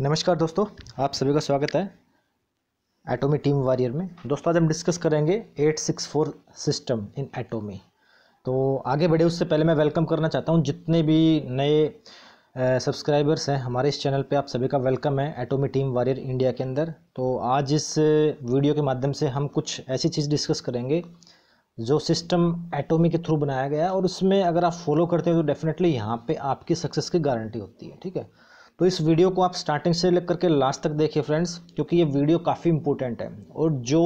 नमस्कार दोस्तों आप सभी का स्वागत है एटोमी टीम वारियर में दोस्तों आज हम डिस्कस करेंगे 864 सिस्टम इन एटोमी तो आगे बढ़े उससे पहले मैं वेलकम करना चाहता हूँ जितने भी नए सब्सक्राइबर्स हैं हमारे इस चैनल पे आप सभी का वेलकम है एटोमी टीम वारियर इंडिया के अंदर तो आज इस वीडियो के माध्यम से हम कुछ ऐसी चीज़ डिस्कस करेंगे जो सिस्टम एटोमी के थ्रू बनाया गया है और उसमें अगर आप फॉलो करते हैं तो डेफिनेटली यहाँ पर आपकी सक्सेस की गारंटी होती है ठीक है तो इस वीडियो को आप स्टार्टिंग से लेकर के लास्ट तक देखिए फ्रेंड्स क्योंकि ये वीडियो काफ़ी इंपॉर्टेंट है और जो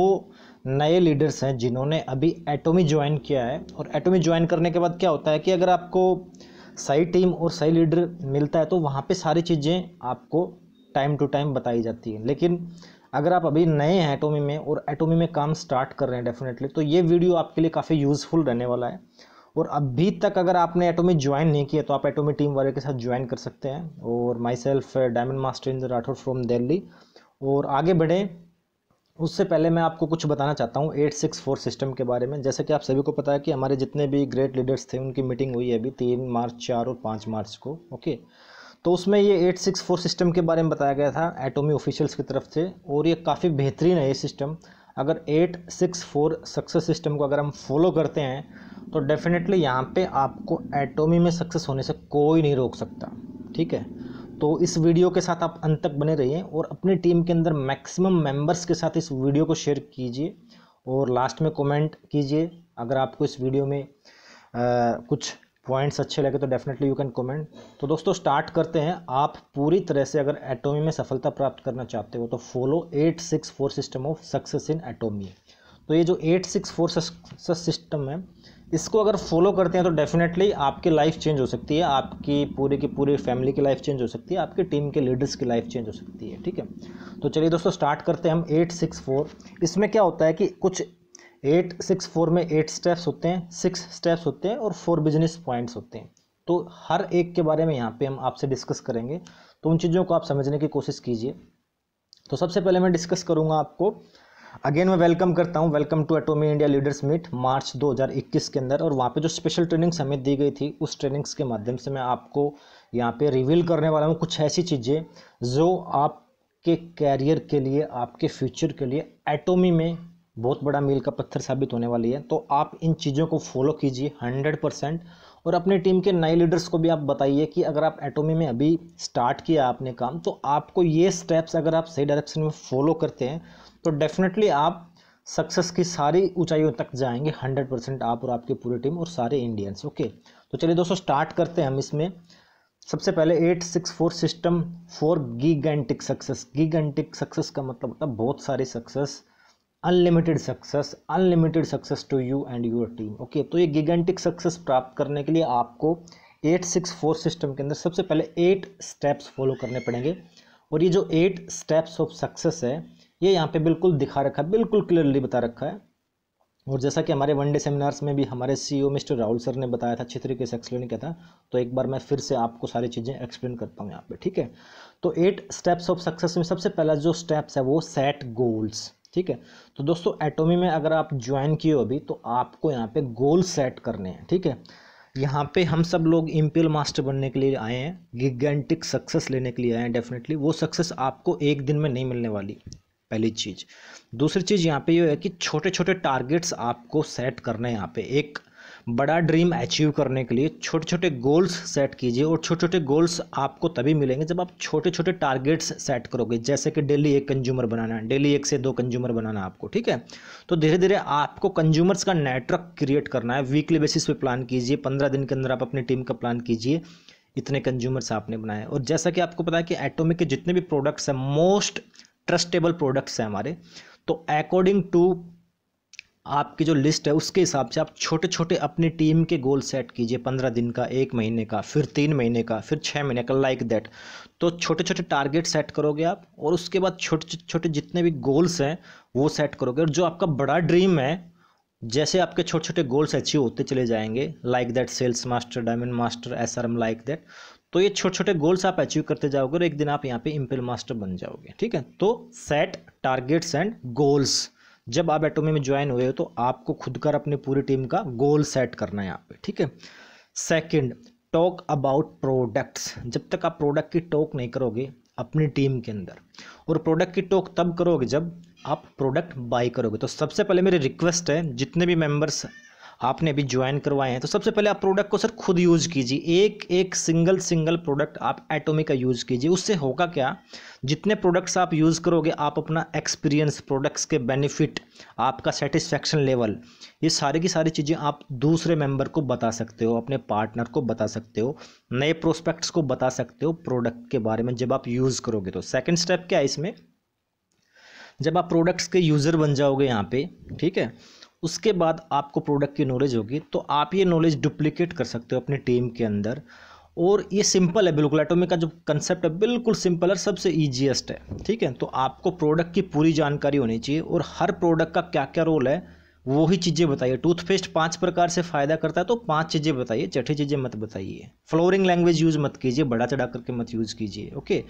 नए लीडर्स हैं जिन्होंने अभी एटोमी ज्वाइन किया है और एटोमी ज्वाइन करने के बाद क्या होता है कि अगर आपको सही टीम और सही लीडर मिलता है तो वहाँ पर सारी चीज़ें आपको टाइम टू टाइम बताई जाती है लेकिन अगर आप अभी नए हैं एटोमी में और एटोमी में काम स्टार्ट कर रहे हैं डेफिनेटली तो ये वीडियो आपके लिए काफ़ी यूज़फुल रहने वाला है और अभी तक अगर आपने एटोमी ज्वाइन नहीं किया तो आप एटोमी टीम वाले के साथ ज्वाइन कर सकते हैं और myself diamond master Indra Rathore from Delhi और आगे बढ़ें उससे पहले मैं आपको कुछ बताना चाहता हूँ एट सिक्स फोर सिस्टम के बारे में जैसे कि आप सभी को पता है कि हमारे जितने भी ग्रेट लीडर्स थे उनकी मीटिंग हुई है अभी तीन मार्च चार और पाँच मार्च को ओके तो उसमें ये एट सिक्स फोर सिस्टम के बारे में बताया गया था एटोमी ऑफिशियल्स की तरफ से और ये काफ़ी बेहतरीन है ये सिस्टम अगर eight six four success system को अगर हम फॉलो करते हैं तो डेफिनेटली यहाँ पे आपको एटोमी में सक्सेस होने से कोई नहीं रोक सकता ठीक है तो इस वीडियो के साथ आप अंत तक बने रहिए और अपनी टीम के अंदर मैक्सिमम मेंबर्स के साथ इस वीडियो को शेयर कीजिए और लास्ट में कमेंट कीजिए अगर आपको इस वीडियो में आ, कुछ पॉइंट्स अच्छे लगे तो डेफिनेटली यू कैन कमेंट तो दोस्तों स्टार्ट करते हैं आप पूरी तरह से अगर एटोमी में सफलता प्राप्त करना चाहते हो तो follow eight six four system of success in Atomy तो ये जो eight six four success system है इसको अगर फॉलो करते हैं तो डेफिनेटली आपकी लाइफ चेंज हो सकती है आपकी पूरी की पूरी फैमिली की लाइफ चेंज हो सकती है आपकी टीम के लीडर्स की लाइफ चेंज हो सकती है ठीक है तो चलिए दोस्तों स्टार्ट करते हैं हम एट सिक्स फोर इसमें क्या होता है कि कुछ एट सिक्स फोर में एट स्टेप्स होते हैं सिक्स स्टेप्स होते हैं और फोर बिजनेस पॉइंट्स होते हैं तो हर एक के बारे में यहाँ पे हम आपसे डिस्कस करेंगे तो उन चीज़ों को आप समझने की कोशिश कीजिए तो सबसे पहले मैं डिस्कस करूँगा आपको अगेन मैं वेलकम करता हूँ welcome to Atomy India leaders meet March 2021 के अंदर और वहाँ पे जो स्पेशल ट्रेनिंग्स हमें दी गई थी उस ट्रेनिंग्स के माध्यम से मैं आपको यहाँ पे रिवील करने वाला हूँ कुछ ऐसी चीज़ें जो आपके कैरियर के लिए आपके फ्यूचर के लिए एटोमी में बहुत बड़ा मील का पत्थर साबित होने वाली है तो आप इन चीज़ों को फॉलो कीजिए हंड्रेड परसेंट और अपनी टीम के नए लीडर्स को भी आप बताइए कि अगर आप एटोमी में अभी स्टार्ट किया आपने काम तो आपको ये स्टेप्स अगर आप सही डायरेक्शन में फॉलो करते हैं तो डेफिनेटली आप सक्सेस की सारी ऊंचाइयों तक जाएंगे हंड्रेड परसेंट आप और आपकी पूरी टीम और सारे इंडियंस ओके तो चलिए दोस्तों स्टार्ट करते हैं हम इसमें सबसे पहले eight six four system for gigantic success gigantic success का मतलब होता है बहुत सारी success unlimited success unlimited success to you and your team okay तो ये गिगेंटिक सक्सेस प्राप्त करने के लिए आपको एट सिक्स फोर सिस्टम के अंदर सबसे पहले एट स्टेप्स फॉलो करने पड़ेंगे और ये जो एट स्टेप्स ऑफ सक्सेस है ये यहाँ पे बिल्कुल दिखा रखा है बिल्कुल क्लियरली बता रखा है और जैसा कि हमारे वनडे सेमिनार्स में भी हमारे C e mister Rahul sir ने बताया था अच्छे तरीके से एक्सप्लेन किया था तो एक बार मैं फिर से आपको सारी चीज़ें एक्सप्लेन कर हूँ यहाँ पर ठीक है तो एट स्टेप्स ऑफ सक्सेस में सबसे पहला जो स्टेप्स है वो सेट गोल्स ठीक है तो दोस्तों एटोमी में अगर आप ज्वाइन किए हो अभी तो आपको यहाँ पे गोल सेट करने हैं ठीक है यहाँ पे हम सब लोग इम्पियल मास्टर बनने के लिए आए हैं गिगेंटिक सक्सेस लेने के लिए आए हैं डेफिनेटली वो सक्सेस आपको एक दिन में नहीं मिलने वाली पहली चीज़ दूसरी चीज़ यहाँ पे ये यह है कि छोटे छोटे टारगेट्स आपको सेट करने हैं यहाँ पे एक बड़ा ड्रीम अचीव करने के लिए छोटे छोटे गोल्स सेट कीजिए और छोटे छोटे गोल्स आपको तभी मिलेंगे जब आप छोटे छोटे टारगेट्स सेट करोगे जैसे कि डेली एक कंज्यूमर बनाना है डेली एक से दो कंज्यूमर बनाना आपको ठीक है तो धीरे धीरे आपको कंज्यूमर्स का नेटवर्क क्रिएट करना है वीकली बेसिस पे प्लान कीजिए पंद्रह दिन के अंदर आप अपनी टीम का प्लान कीजिए इतने कंज्यूमर्स आपने बनाए और जैसा कि आपको पता है कि एटोमिक के जितने भी प्रोडक्ट्स हैं मोस्ट ट्रस्टेबल प्रोडक्ट्स हैं हमारे तो अकॉर्डिंग टू आपकी जो लिस्ट है उसके हिसाब से आप छोटे छोटे अपनी टीम के गोल सेट कीजिए पंद्रह दिन का एक महीने का फिर तीन महीने का फिर छः महीने का लाइक दैट तो छोटे छोटे टारगेट सेट करोगे आप और उसके बाद छोटे छोटे जितने भी गोल्स हैं वो सेट करोगे और जो आपका बड़ा ड्रीम है जैसे आपके छोटे छोटे गोल्स अचीव होते चले जाएंगे like that sales master diamond master S R M like that तो ये छोटे छोटे गोल्स आप अचीव करते जाओगे और एक दिन आप यहाँ पे इम्पेल मास्टर बन जाओगे ठीक है तो सेट टारगेट्स एंड गोल्स जब आप एटोमी में ज्वाइन हुए हो तो आपको खुद कर अपनी पूरी टीम का गोल सेट करना है यहाँ पे ठीक है सेकंड टॉक अबाउट प्रोडक्ट्स जब तक आप प्रोडक्ट की टॉक नहीं करोगे अपनी टीम के अंदर और प्रोडक्ट की टॉक तब करोगे जब आप प्रोडक्ट बाई करोगे तो सबसे पहले मेरी रिक्वेस्ट है जितने भी मेम्बर्स आपने अभी ज्वाइन करवाए हैं तो सबसे पहले आप प्रोडक्ट को सर खुद यूज़ कीजिए एक एक सिंगल सिंगल प्रोडक्ट आप एटोमी का यूज़ कीजिए उससे होगा क्या जितने प्रोडक्ट्स आप यूज़ करोगे आप अपना एक्सपीरियंस प्रोडक्ट्स के बेनिफिट आपका सेटिस्फेक्शन लेवल ये सारी की सारी चीज़ें आप दूसरे मेंबर को बता सकते हो अपने पार्टनर को बता सकते हो नए प्रोस्पेक्ट्स को बता सकते हो प्रोडक्ट के बारे में जब आप यूज़ करोगे तो सेकेंड स्टेप क्या है इसमें जब आप प्रोडक्ट्स के यूज़र बन जाओगे यहाँ पे ठीक है उसके बाद आपको प्रोडक्ट की नॉलेज होगी तो आप ये नॉलेज डुप्लीकेट कर सकते हो अपनी टीम के अंदर और ये सिंपल है बिल्कुल एटोमी का जो कंसेप्ट है बिल्कुल सिंपल है सबसे ईजीएस्ट है ठीक है तो आपको प्रोडक्ट की पूरी जानकारी होनी चाहिए और हर प्रोडक्ट का क्या क्या रोल है वही चीज़ें बताइए टूथपेस्ट पांच प्रकार से फ़ायदा करता है तो पांच चीज़ें बताइए छठी चीज़ें मत बताइए फ्लोरिंग लैंग्वेज यूज़ मत कीजिए बड़ा चढ़ा करके मत यूज़ कीजिए ओके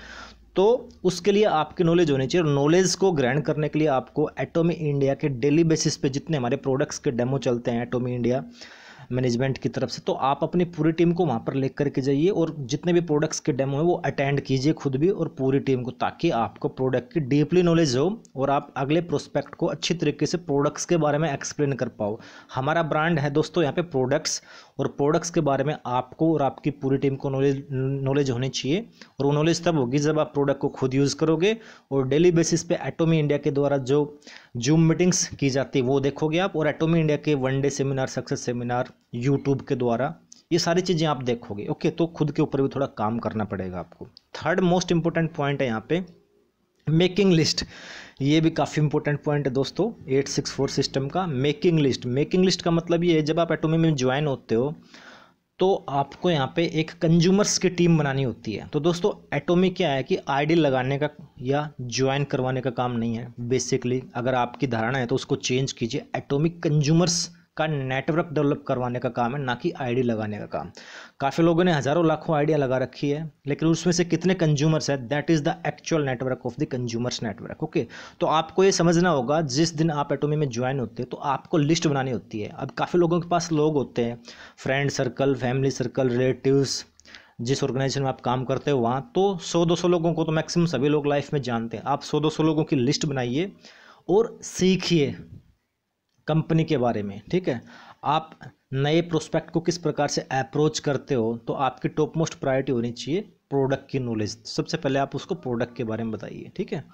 तो उसके लिए आपकी नॉलेज होनी चाहिए और नॉलेज को ग्रहण करने के लिए आपको एटोमी इंडिया के डेली बेसिस पे जितने हमारे प्रोडक्ट्स के डेमो चलते हैं एटोमी इंडिया मैनेजमेंट की तरफ से तो आप अपनी पूरी टीम को वहाँ पर ले करके जाइए और जितने भी प्रोडक्ट्स के डेमो हैं वो अटेंड कीजिए खुद भी और पूरी टीम को ताकि आपको प्रोडक्ट की डीपली नॉलेज हो और आप अगले प्रोस्पेक्ट को अच्छी तरीके से प्रोडक्ट्स के बारे में एक्सप्लेन कर पाओ हमारा ब्रांड है दोस्तों यहाँ पर प्रोडक्ट्स और प्रोडक्ट्स के बारे में आपको और आपकी पूरी टीम को नॉलेज नॉलेज होनी चाहिए और वो नॉलेज तब होगी जब आप प्रोडक्ट को खुद यूज़ करोगे और डेली बेसिस पे एटोमी इंडिया के द्वारा जो जूम मीटिंग्स की जाती है वो देखोगे आप और एटोमी इंडिया के one day seminar success seminar YouTube के द्वारा ये सारी चीज़ें आप देखोगे ओके तो खुद के ऊपर भी थोड़ा काम करना पड़ेगा आपको थर्ड मोस्ट इंपॉर्टेंट पॉइंट है यहाँ पर मेकिंग लिस्ट ये भी काफ़ी इंपॉर्टेंट पॉइंट है दोस्तों एट सिक्स फोर सिस्टम का मेकिंग लिस्ट मेकिंग लिस्ट का मतलब ये है जब आप एटोमी में ज्वाइन होते हो तो आपको यहाँ पे एक कंज्यूमर्स की टीम बनानी होती है तो दोस्तों एटोमी क्या है कि आईडी लगाने का या ज्वाइन करवाने का काम नहीं है बेसिकली अगर आपकी धारणा है तो उसको चेंज कीजिए एटोमिक कंज्यूमर्स का नेटवर्क डेवलप करवाने का काम है ना कि आईडी लगाने का काम काफ़ी लोगों ने हज़ारों लाखों आइडिया लगा रखी है लेकिन उसमें से कितने कंज्यूमर्स है that is the actual network of the consumers network okay तो आपको ये समझना होगा जिस दिन आप एटोमी में ज्वाइन होते हैं तो आपको लिस्ट बनानी होती है अब काफ़ी लोगों के पास लोग होते हैं friend circle family circle relatives जिस ऑर्गेनाइजेशन में आप काम करते हो वहाँ तो दो सौ लोगों को तो मैक्सिमम सभी लोग लाइफ में जानते हैं आप दो सौ लोगों की लिस्ट बनाइए और सीखिए कंपनी के बारे में ठीक है आप नए प्रोस्पेक्ट को किस प्रकार से अप्रोच करते हो तो आपकी टॉप मोस्ट प्रायोरिटी होनी चाहिए प्रोडक्ट की नॉलेज सबसे पहले आप उसको प्रोडक्ट के बारे में बताइए ठीक है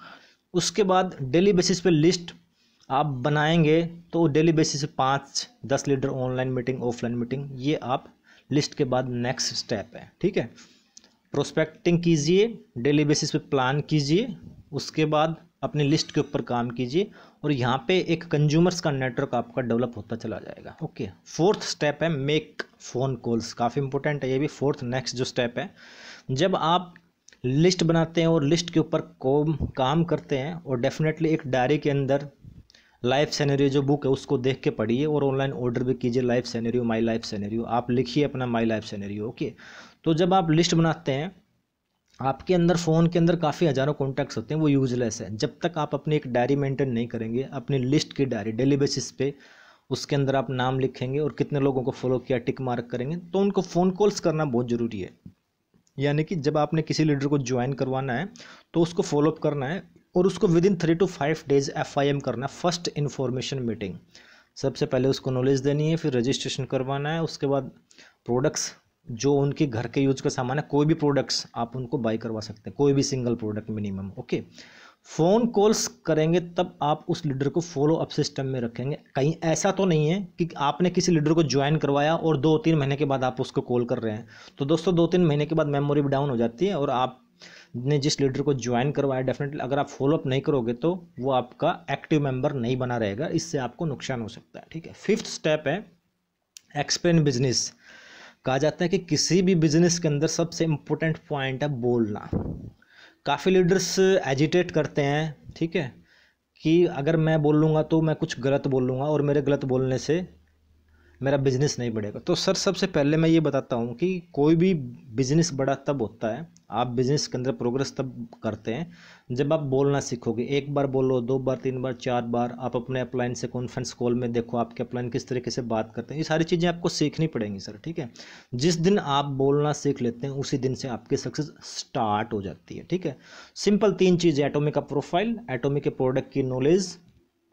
उसके बाद डेली बेसिस पे लिस्ट आप बनाएंगे तो डेली बेसिस पे पाँच दस leader online meeting offline meeting ये आप लिस्ट के बाद नेक्स्ट स्टेप है ठीक है प्रोस्पेक्टिंग कीजिए डेली बेसिस पे प्लान कीजिए उसके बाद अपनी लिस्ट के ऊपर काम कीजिए और यहाँ पे एक कंज्यूमर्स का नेटवर्क आपका डेवलप होता चला जाएगा ओके फोर्थ स्टेप है मेक फ़ोन कॉल्स काफ़ी इंपॉर्टेंट है ये भी फोर्थ नेक्स्ट जो स्टेप है जब आप लिस्ट बनाते हैं और लिस्ट के ऊपर काम करते हैं और डेफिनेटली एक डायरी के अंदर लाइफ सैनरी जो बुक है उसको देख के पढ़िए और ऑनलाइन ऑर्डर भी कीजिए लाइफ सैनरी माई लाइफ सैनरी आप लिखिए अपना माई लाइफ सैनरी ओके तो जब आप लिस्ट बनाते हैं आपके अंदर फ़ोन के अंदर काफ़ी हज़ारों कॉन्टैक्ट्स होते हैं वो यूजलेस है जब तक आप अपनी एक डायरी मेंटेन नहीं करेंगे अपनी लिस्ट की डायरी डेली बेसिस पे उसके अंदर आप नाम लिखेंगे और कितने लोगों को फॉलो किया टिक मार्क करेंगे तो उनको फ़ोन कॉल्स करना बहुत ज़रूरी है यानी कि जब आपने किसी लीडर को ज्वाइन करवाना है तो उसको फॉलोअप करना है और उसको within three to five days F I M करना है फर्स्ट इन्फॉर्मेशन मीटिंग सबसे पहले उसको नॉलेज देनी है फिर रजिस्ट्रेशन करवाना है उसके बाद प्रोडक्ट्स जो उनके घर के यूज का सामान है कोई भी प्रोडक्ट्स आप उनको बाई करवा सकते हैं कोई भी single product minimum okay phone calls करेंगे तब आप उस लीडर को फॉलो अप सिस्टम में रखेंगे कहीं ऐसा तो नहीं है कि आपने किसी लीडर को ज्वाइन करवाया और दो तीन महीने के बाद आप उसको कॉल कर रहे हैं तो दोस्तों दो तीन महीने के बाद मेमोरी भी डाउन हो जाती है और आप ने जिस लीडर को ज्वाइन करवाया डेफिनेटली अगर आप फॉलोअप नहीं करोगे तो वो आपका एक्टिव मेंबर नहीं बना रहेगा इससे आपको नुकसान हो सकता है ठीक है फिफ्थ स्टेप है एक्सप्लेन बिजनेस कहा जाता है कि किसी भी बिजनेस के अंदर सबसे इम्पोर्टेंट पॉइंट है बोलना काफ़ी लीडर्स एजिटेट करते हैं ठीक है कि अगर मैं बोलूँगा तो मैं कुछ गलत बोलूँगा और मेरे गलत बोलने से मेरा बिज़नेस नहीं बढ़ेगा तो सर सबसे पहले मैं ये बताता हूँ कि कोई भी बिज़नेस बड़ा तब होता है आप बिज़नेस के अंदर प्रोग्रेस तब करते हैं जब आप बोलना सीखोगे एक बार बोलो दो बार तीन बार चार बार आप अपने अपलाइन से कॉन्फ्रेंस कॉल में देखो आपके अपलाइन किस तरीके से बात करते हैं ये सारी चीज़ें आपको सीखनी पड़ेंगी सर ठीक है जिस दिन आप बोलना सीख लेते हैं उसी दिन से आपकी सक्सेस स्टार्ट हो जाती है ठीक है सिंपल तीन चीज़ें एटोमिक का प्रोफाइल एटोमिक के प्रोडक्ट की नॉलेज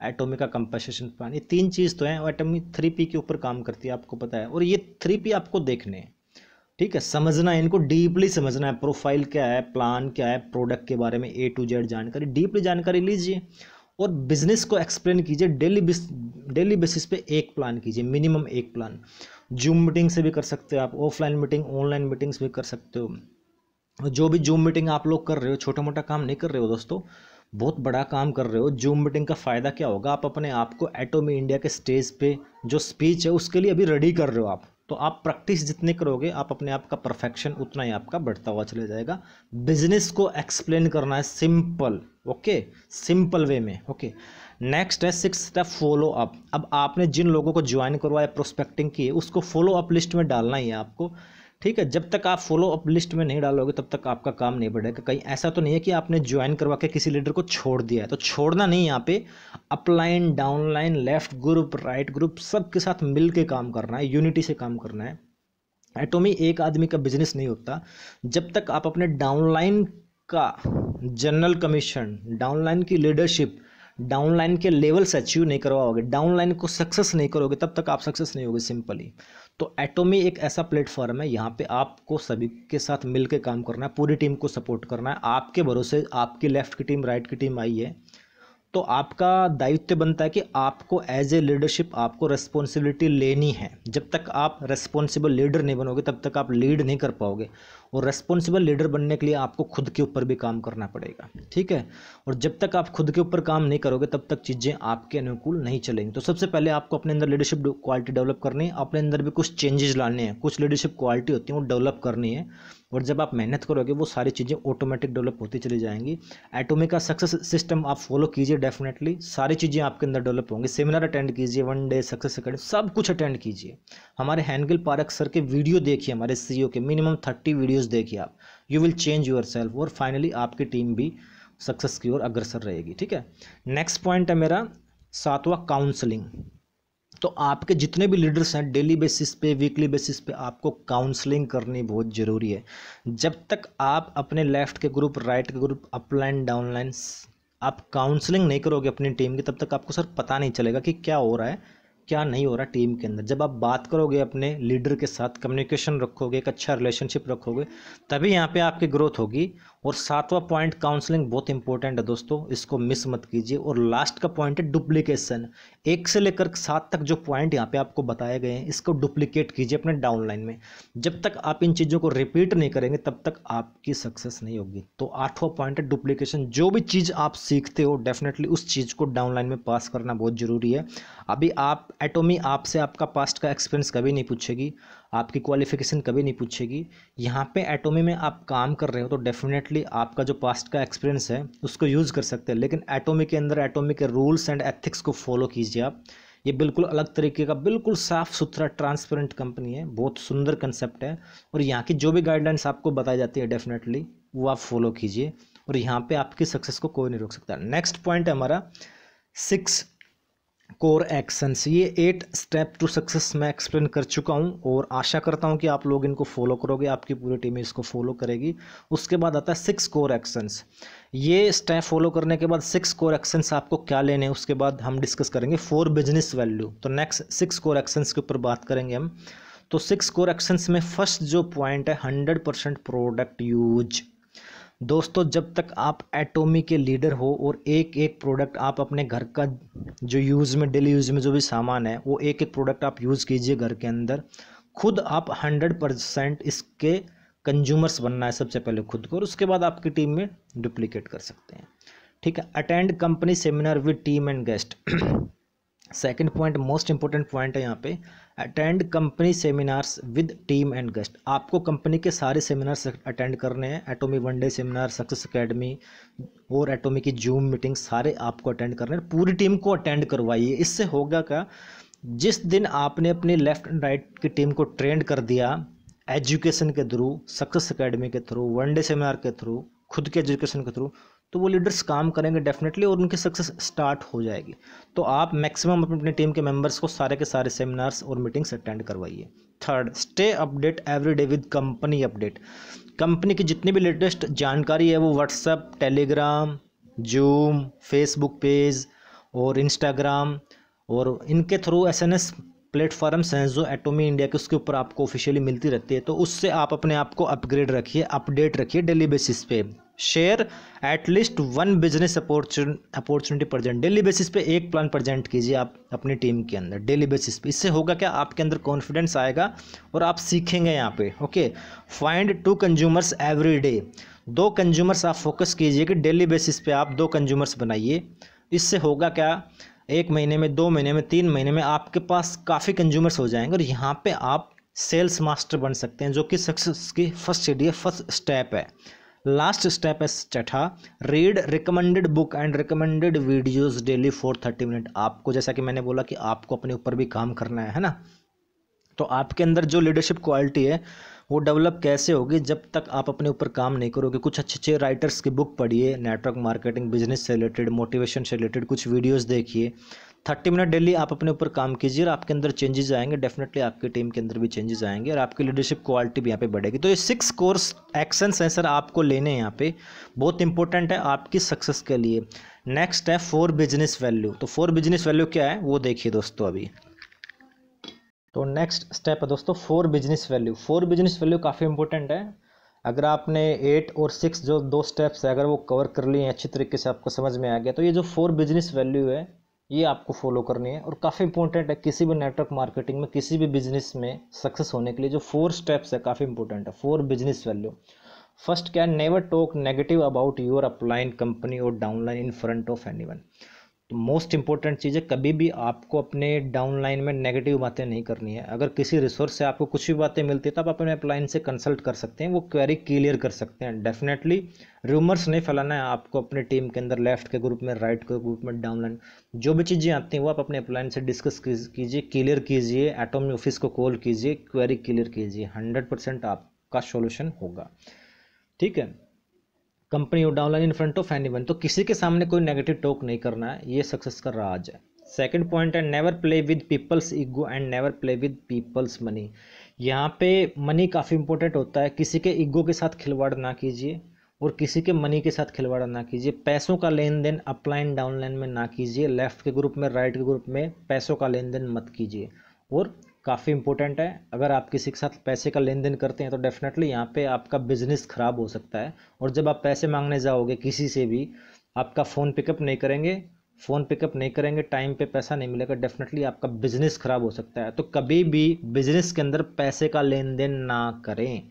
एटोमिक का कंपनसेशन प्लान ये तीन चीज़ तो है एटोमिक थ्री पी के ऊपर काम करती है आपको पता है और ये थ्री पी आपको देखने हैं ठीक है समझना है इनको डीपली समझना है प्रोफाइल क्या है प्लान क्या है प्रोडक्ट के बारे में ए टू जेड जानकारी डीपली जानकारी लीजिए और बिजनेस को एक्सप्लेन कीजिए डेली डेली बेसिस पे एक प्लान कीजिए मिनिमम एक प्लान जूम मीटिंग से भी कर सकते हो आप ऑफलाइन मीटिंग ऑनलाइन मीटिंग्स भी कर सकते हो जो भी जूम मीटिंग आप लोग कर रहे हो छोटा मोटा काम नहीं कर रहे हो दोस्तों बहुत बड़ा काम कर रहे हो जूम मीटिंग का फ़ायदा क्या होगा आप अपने आप को एटोमी इंडिया के स्टेज पे जो स्पीच है उसके लिए अभी रेडी कर रहे हो आप तो आप प्रैक्टिस जितने करोगे आप अपने आप का परफेक्शन उतना ही आपका बढ़ता हुआ चले जाएगा बिजनेस को एक्सप्लेन करना है सिंपल ओके सिंपल वे में ओके नेक्स्ट है सिक्स स्टेप फॉलो अप अब आपने जिन लोगों को ज्वाइन करवाया प्रोस्पेक्टिंग की है उसको फॉलो अप लिस्ट में डालना ही है आपको ठीक है जब तक आप फॉलो अप लिस्ट में नहीं डालोगे तब तक आपका काम नहीं बढ़ेगा कहीं ऐसा तो नहीं है कि आपने ज्वाइन करवा के किसी लीडर को छोड़ दिया है तो छोड़ना नहीं यहाँ पे upline downline left group right group सबके साथ मिल के काम करना है यूनिटी से काम करना है एटोमी एक आदमी का बिजनेस नहीं होता जब तक आप अपने डाउनलाइन का जनरल कमीशन डाउनलाइन की लीडरशिप डाउनलाइन के लेवल्स अचीव नहीं करवाओगे डाउनलाइन को सक्सेस नहीं करोगे तब तक आप सक्सेस नहीं होगे सिंपली तो एटोमी एक ऐसा प्लेटफॉर्म है यहाँ पे आपको सभी के साथ मिल काम करना है पूरी टीम को सपोर्ट करना है आपके भरोसे आपकी लेफ्ट की टीम राइट की टीम आई है तो आपका दायित्व बनता है कि आपको एज ए लीडरशिप आपको रेस्पॉन्सिबिलिटी लेनी है जब तक आप रेस्पॉन्सिबल लीडर नहीं बनोगे तब तक आप लीड नहीं कर पाओगे और रेस्पॉन्सिबल लीडर बनने के लिए आपको खुद के ऊपर भी काम करना पड़ेगा ठीक है और जब तक आप खुद के ऊपर काम नहीं करोगे तब तक चीज़ें आपके अनुकूल नहीं चलेंगी तो सबसे पहले आपको अपने अंदर लीडरशिप क्वालिटी डेवलप करनी है अपने अंदर भी कुछ चेंजेस लाने हैं कुछ लीडरशिप क्वालिटी होती है वो डेवलप करनी है और जब आप मेहनत करोगे वो सारी चीज़ें ऑटोमेटिक डेवलप होती चली जाएंगी एटोमी का सक्सेस सिस्टम आप फॉलो कीजिए डेफिनेटली सारी चीज़ें आपके अंदर डेवलप होंगी सेमिनार अटेंड कीजिए वन डे सक्सेस अकेडमी सब कुछ अटेंड कीजिए हमारे हैंडगिल पारक सर के वीडियो देखिए हमारे सीईओ e के मिनिमम थर्टी वीडियो वीडियोस देखिए आप you will change yourself और फाइनली आपकी टीम भी सक्सेस की ओर अग्रसर रहेगी ठीक है नेक्स्ट पॉइंट है मेरा सातवां काउंसलिंग तो आपके जितने भी लीडर्स हैं डेली बेसिस पे वीकली बेसिस पे आपको काउंसलिंग करनी बहुत ज़रूरी है जब तक आप अपने लेफ्ट के ग्रुप राइट के ग्रुप अपलाइन डाउनलाइन आप काउंसलिंग नहीं करोगे अपनी टीम की तब तक आपको सर पता नहीं चलेगा कि क्या हो रहा है क्या नहीं हो रहा टीम के अंदर जब आप बात करोगे अपने लीडर के साथ कम्युनिकेशन रखोगे एक अच्छा रिलेशनशिप रखोगे तभी यहाँ पे आपकी ग्रोथ होगी और सातवां पॉइंट काउंसलिंग बहुत इंपॉर्टेंट है दोस्तों इसको मिस मत कीजिए और लास्ट का पॉइंट है डुप्लीकेशन एक से लेकर सात तक जो पॉइंट यहाँ पे आपको बताए गए हैं इसको डुप्लीकेट कीजिए अपने डाउनलाइन में जब तक आप इन चीज़ों को रिपीट नहीं करेंगे तब तक आपकी सक्सेस नहीं होगी तो आठवां पॉइंट है डुप्लीकेशन जो भी चीज़ आप सीखते हो डेफिनेटली उस चीज़ को डाउनलाइन में पास करना बहुत ज़रूरी है अभी आप एटोमी आपसे आपका पास्ट का एक्सपीरियंस कभी नहीं पूछेगी आपकी क्वालिफिकेशन कभी नहीं पूछेगी यहाँ पे एटोमी में आप काम कर रहे हो तो डेफिनेटली आपका जो पास्ट का एक्सपीरियंस है उसको यूज़ कर सकते हैं लेकिन एटोमी के अंदर एटोमी के रूल्स एंड एथिक्स को फॉलो कीजिए आप ये बिल्कुल अलग तरीके का बिल्कुल साफ सुथरा ट्रांसपेरेंट कंपनी है बहुत सुंदर कंसेप्ट है और यहाँ की जो भी गाइडलाइंस आपको बताई जाती है डेफिनेटली वो आप फॉलो कीजिए और यहाँ पे आपकी सक्सेस को कोई नहीं रोक सकता नेक्स्ट पॉइंट है हमारा सिक्स कोर एक्शंस ये एट स्टेप टू सक्सेस मैं एक्सप्लेन कर चुका हूँ और आशा करता हूँ कि आप लोग इनको फॉलो करोगे आपकी पूरी टीम इसको फॉलो करेगी उसके बाद आता है सिक्स कोर एक्शंस ये स्टेप फॉलो करने के बाद सिक्स कोर एक्शंस आपको क्या लेने उसके बाद हम डिस्कस करेंगे फोर बिजनेस वैल्यू तो नेक्स्ट सिक्स कोर एक्शंस के ऊपर बात करेंगे हम तो सिक्स कोर एक्शंस में फर्स्ट जो पॉइंट है हंड्रेड परसेंट प्रोडक्ट यूज दोस्तों जब तक आप एटोमी के लीडर हो और एक एक प्रोडक्ट आप अपने घर का जो यूज़ में डेली यूज़ में जो भी सामान है वो एक एक प्रोडक्ट आप यूज़ कीजिए घर के अंदर खुद आप हंड्रेड परसेंट इसके कंज्यूमर्स बनना है सबसे पहले खुद को और उसके बाद आपकी टीम में डुप्लीकेट कर सकते हैं ठीक है attend company seminar with team and guest second point most important point है यहाँ पर attend company seminars with team and guest आपको कंपनी के सारे सेमिनार्स अटेंड करने हैं Atomy one day seminar success academy और एटोमी की जूम मीटिंग सारे आपको अटेंड करने हैं पूरी टीम को अटेंड करवाइए इससे होगा क्या जिस दिन आपने अपनी लेफ्ट एंड राइट की टीम को ट्रेंड कर दिया एजुकेशन के थ्रू सक्सेस अकेडमी के थ्रू वन डे सेमिनार के थ्रू खुद के एजुकेशन के थ्रू तो वो लीडर्स काम करेंगे डेफिनेटली और उनकी सक्सेस स्टार्ट हो जाएगी तो आप मैक्सिमम अपनी टीम के मेंबर्स को सारे के सारे सेमिनार्स और मीटिंग्स अटेंड करवाइए third stay update every day with company update company की जितनी भी लेटेस्ट जानकारी है वो WhatsApp Telegram Zoom Facebook page और इंस्टाग्राम और इनके through S N S platform हैं जो एटोमी इंडिया के उसके ऊपर आपको ऑफिशियली मिलती रहती है तो उससे आप अपने आप को अपग्रेड रखिए अपडेट रखिए डेली बेसिस पे share at least one business opportunity present daily basis पे एक प्लान प्रेजेंट कीजिए आप अपनी टीम के अंदर डेली बेसिस पे इससे होगा क्या आपके अंदर कॉन्फिडेंस आएगा और आप सीखेंगे यहाँ पे okay find two consumers every day दो कंज्यूमर्स आप फोकस कीजिए कि डेली बेसिस पे आप दो कंज्यूमर्स बनाइए इससे होगा क्या एक महीने में दो महीने में तीन महीने में आपके पास काफ़ी कंज्यूमर्स हो जाएंगे और यहाँ पर आप सेल्स मास्टर बन सकते हैं जो कि सक्सेस की फर्स्ट सीडी है फर्स्ट स्टेप है लास्ट स्टेप है छठा read recommended book and recommended videos daily for thirty minute आपको जैसा कि मैंने बोला कि आपको अपने ऊपर भी काम करना है है ना तो आपके अंदर जो लीडरशिप क्वालिटी है वो डेवलप कैसे होगी जब तक आप अपने ऊपर काम नहीं करोगे कुछ अच्छे अच्छे राइटर्स की बुक पढ़िए नेटवर्क मार्केटिंग बिजनेस से रिलेटेड मोटिवेशन से रिलेटेड कुछ वीडियोज देखिए थर्टी मिनट डेली आप अपने ऊपर काम कीजिए और आपके अंदर चेंजेस आएंगे डेफिनेटली आपकी टीम के अंदर भी चेंजेस आएंगे और आपकी लीडरशिप क्वालिटी भी यहाँ पे बढ़ेगी तो ये सिक्स कोर्स एक्शंस हैं सर आपको लेने हैं यहाँ पे बहुत इंपॉर्टेंट है आपकी सक्सेस के लिए नेक्स्ट है फोर बिजनेस वैल्यू तो फोर बिजनेस वैल्यू क्या है वो देखिए दोस्तों अभी तो नेक्स्ट स्टेप है दोस्तों four business value four business value काफ़ी इंपॉर्टेंट है अगर आपने एट और सिक्स जो दो स्टेप्स है अगर वो कवर कर लिए हैं अच्छी तरीके से आपको समझ में आ गया तो ये जो फोर बिजनेस वैल्यू है ये आपको फॉलो करनी है और काफ़ी इंपॉर्टेंट है किसी भी नेटवर्क मार्केटिंग में किसी भी बिजनेस में सक्सेस होने के लिए जो फोर स्टेप्स है काफ़ी इंपॉर्टेंट है फोर बिजनेस वैल्यू फर्स्ट क्या never talk negative about your upline company और downline in front of any तो मोस्ट इंपॉर्टेंट चीज़ है कभी भी आपको अपने डाउनलाइन में नेगेटिव बातें नहीं करनी है अगर किसी रिसोर्स से आपको कुछ भी बातें मिलती है तो आप अपने अपलाइन से कंसल्ट कर सकते हैं वो क्वेरी क्लियर कर सकते हैं डेफिनेटली रूमर्स नहीं फैलाना है आपको अपने टीम के अंदर लेफ्ट के ग्रुप में राइट के ग्रुप में डाउनलाइन जो भी चीज़ें आती हैं वो आप अपने अपलाइन से डिस्कस कीजिए क्लियर कीजिए एटोमी ऑफिस को कॉल कीजिए क्वेरी क्लियर कीजिए हंड्रेड परसेंट आपका सोल्यूशन होगा ठीक है company would downline in front of any तो किसी के सामने कोई नेगेटिव टॉक नहीं करना है ये सक्सेस का राज है सेकेंड पॉइंट है never play with people's ego and never play with people's money यहाँ पे मनी काफ़ी इंपॉर्टेंट होता है किसी के ईगो के साथ खिलवाड़ ना कीजिए और किसी के मनी के साथ खिलवाड़ ना कीजिए पैसों का लेन देन अपलाइन डाउनलाइन में ना कीजिए लेफ्ट के ग्रुप में राइट के ग्रुप में पैसों का लेन देन मत कीजिए और काफ़ी इंपॉर्टेंट है अगर आप किसी के साथ पैसे का लेन देन करते हैं तो डेफिनेटली यहाँ पे आपका बिजनेस ख़राब हो सकता है और जब आप पैसे मांगने जाओगे किसी से भी आपका फ़ोन पिकअप नहीं करेंगे फ़ोन पिकअप नहीं करेंगे टाइम पे पैसा नहीं मिलेगा डेफिनेटली आपका बिजनेस ख़राब हो सकता है तो कभी भी बिजनेस के अंदर पैसे का लेन देन ना करें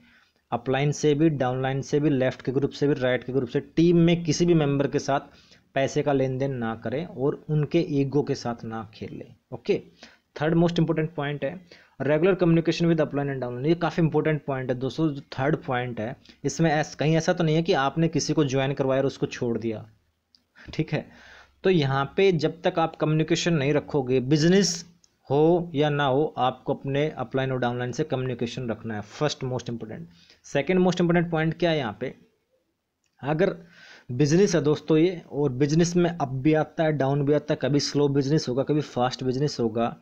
अपलाइन से भी डाउनलाइन से भी लेफ्ट के ग्रुप से भी राइट के ग्रुप से टीम में किसी भी मेम्बर के साथ पैसे का लेन देन ना करें और उनके ईगो के साथ ना खेलें okay third most important point है regular communication with upline and downline ये काफ़ी इंपॉर्टेंट पॉइंट है दोस्तों जो थर्ड पॉइंट है इसमें ऐस, कहीं ऐसा तो नहीं है कि आपने किसी को ज्वाइन करवाया और उसको छोड़ दिया ठीक है तो यहाँ पे जब तक आप कम्युनिकेशन नहीं रखोगे बिजनेस हो या ना हो आपको अपने अपलाइन और डाउनलाइन से कम्युनिकेशन रखना है first most important second most important point क्या है यहाँ पे अगर बिजनेस है दोस्तों ये और बिजनेस में अप भी आता है डाउन भी आता है कभी स्लो बिजनेस होगा कभी फास्ट बिजनेस होगा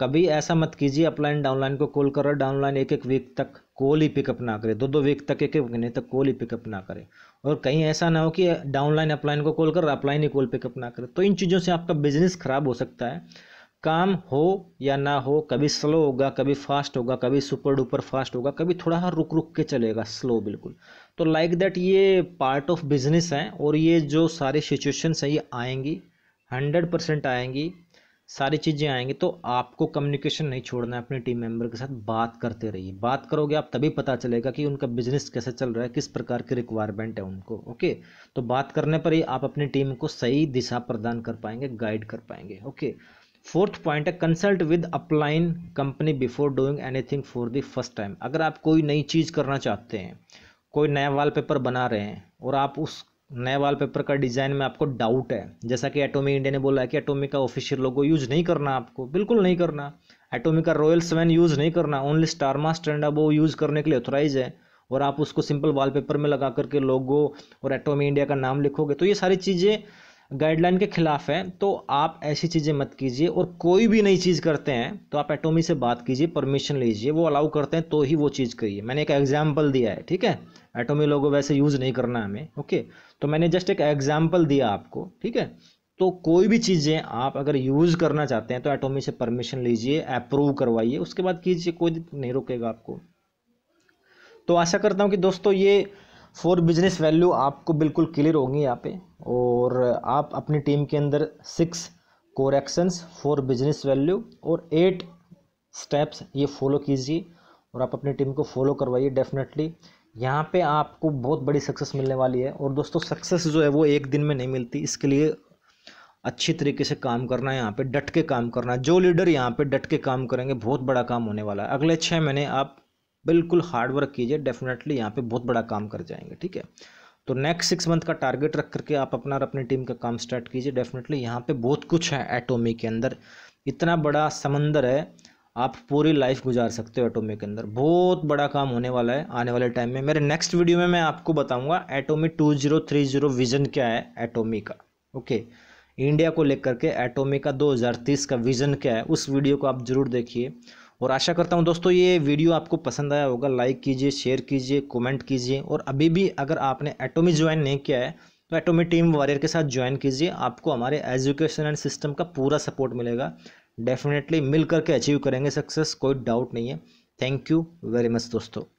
कभी ऐसा मत कीजिए अपलाइन डाउनलाइन को कॉल करो डाउनलाइन एक एक वीक तक कॉल ही पिकअप ना करे दो दो वीक तक एक एक महीने तक कॉल ही पिकअप ना करे और कहीं ऐसा ना हो कि डाउनलाइन अपलाइन को कॉल कर अपलाइन ही कॉल पिकअप ना करे तो इन चीज़ों से आपका बिजनेस खराब हो सकता है काम हो या ना हो कभी स्लो होगा कभी फास्ट होगा कभी सुपर डुपर फास्ट होगा कभी थोड़ा सा रुक रुक के चलेगा स्लो बिल्कुल तो लाइक like दैट ये पार्ट ऑफ बिजनेस है और ये जो सारी सिचुएशंस हैं ये आएंगी हंड्रेड परसेंट आएंगी सारी चीज़ें आएंगी तो आपको कम्युनिकेशन नहीं छोड़ना है अपने टीम मेंबर के साथ बात करते रहिए बात करोगे आप तभी पता चलेगा कि उनका बिजनेस कैसे चल रहा है किस प्रकार की रिक्वायरमेंट है उनको ओके तो बात करने पर ही आप अपनी टीम को सही दिशा प्रदान कर पाएंगे गाइड कर पाएंगे ओके फोर्थ पॉइंट है consult with upline company before doing anything for the first time अगर आप कोई नई चीज़ करना चाहते हैं कोई नया वाल बना रहे हैं और आप उस नए वॉलपेपर का डिज़ाइन में आपको डाउट है जैसा कि एटोमी इंडिया ने बोला है कि एटोमी का ऑफिशियल लोगो यूज़ नहीं करना आपको बिल्कुल नहीं करना एटोमी का रॉयल सेवन यूज़ नहीं करना ओनली स्टारमा स्टैंड वो यूज़ करने के लिए ऑथोराइज है और आप उसको सिंपल वॉलपेपर में लगा करके लोगो और एटोमी इंडिया का नाम लिखोगे तो ये सारी चीज़ें गाइडलाइन के खिलाफ है तो आप ऐसी चीज़ें मत कीजिए और कोई भी नई चीज़ करते हैं तो आप एटोमी से बात कीजिए परमिशन लीजिए वो अलाउ करते हैं तो ही वो चीज़ करिए मैंने एक एग्जाम्पल दिया है ठीक है एटोमी लोगों वैसे यूज़ नहीं करना हमें ओके तो मैंने जस्ट एक एग्जाम्पल दिया आपको ठीक है तो कोई भी चीज़ें आप अगर यूज़ करना चाहते हैं तो एटोमी से परमिशन लीजिए अप्रूव करवाइए उसके बाद कीजिए कोई नहीं रोकेगा आपको तो आशा करता हूँ कि दोस्तों ये फोर बिजनेस वैल्यू आपको बिल्कुल क्लियर होगी यहाँ पे और आप अपनी टीम के अंदर six core actions four business value और एट स्टेप्स ये फॉलो कीजिए और आप अपनी टीम को फॉलो करवाइए डेफिनेटली यहाँ पे आपको बहुत बड़ी सक्सेस मिलने वाली है और दोस्तों सक्सेस जो है वो एक दिन में नहीं मिलती इसके लिए अच्छी तरीके से काम करना है यहाँ पे डट के काम करना है जो लीडर यहाँ पे डट के काम करेंगे बहुत बड़ा काम होने वाला है अगले छः महीने आप बिल्कुल हार्ड वर्क कीजिए डेफिनेटली यहाँ पे बहुत बड़ा काम कर जाएंगे ठीक है तो नेक्स्ट सिक्स मंथ का टारगेट रख करके आप अपना और अपनी टीम का काम स्टार्ट कीजिए डेफिनेटली यहाँ पे बहुत कुछ है एटोमी के अंदर इतना बड़ा समंदर है आप पूरी लाइफ गुजार सकते हो एटोमी के अंदर बहुत बड़ा काम होने वाला है आने वाले टाइम में मेरे नेक्स्ट वीडियो में मैं आपको बताऊँगा Atomy two zero three zero vision क्या है एटोमी का ओके इंडिया को लेकर के एटोमी का दो का विजन क्या है उस वीडियो को आप जरूर देखिए और आशा करता हूँ दोस्तों ये वीडियो आपको पसंद आया होगा लाइक कीजिए शेयर कीजिए कमेंट कीजिए और अभी भी अगर आपने एटोमी ज्वाइन नहीं किया है तो एटोमी टीम वॉरियर के साथ ज्वाइन कीजिए आपको हमारे एजुकेशन एंड सिस्टम का पूरा सपोर्ट मिलेगा डेफिनेटली मिल करके अचीव करेंगे सक्सेस कोई डाउट नहीं है थैंक यू वेरी मच दोस्तों